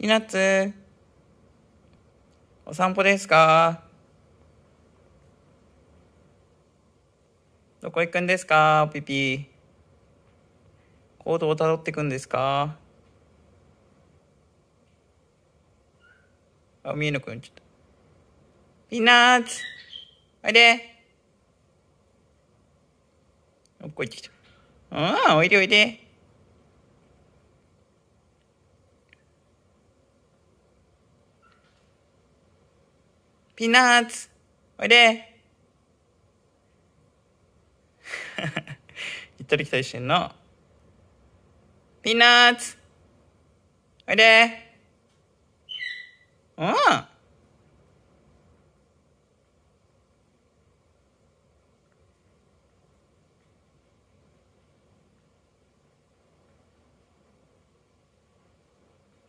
ひなつ、お散歩ですかどこ行くんですかピピ。行動をたどっていくんですかあ、みえのくん、ちょっと。ピーナッツおいでおっこいってきた。うん、おいでおいで。ピーナッツおいで行 ったり来たりしてんの。ピーナッツおいでうんお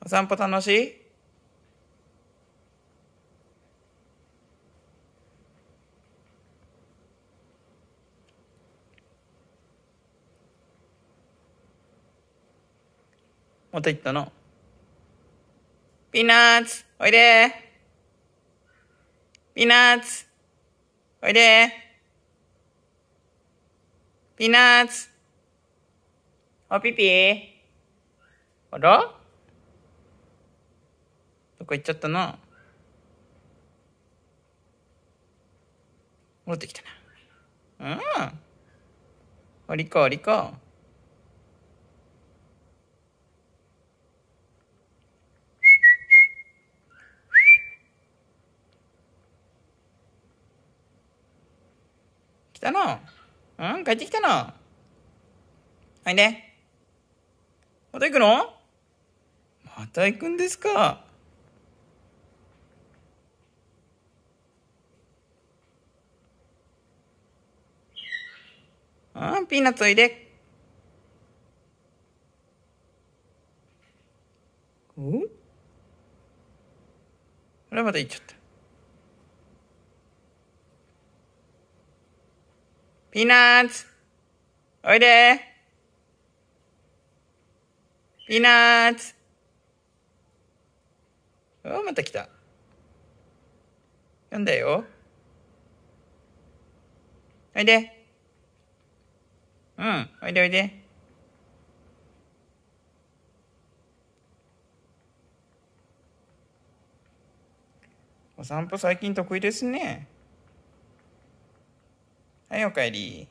散歩楽しいまた行ったの。ピーナッツ、おいでピーナッツ、おいでピーナッツ、おピピー。あらどこ行っちゃったな。戻ってきたな。うん。おりかおりか。たのうん帰ってきたのはいね。また行くのまた行くんですかうん、ピーナッツおいで。れまた行っちゃった。ピーナッツおいでピーナッツおまた来た。読んだよ。おいで。うん、おいでおいで。お散歩最近得意ですね。はい、おかえり。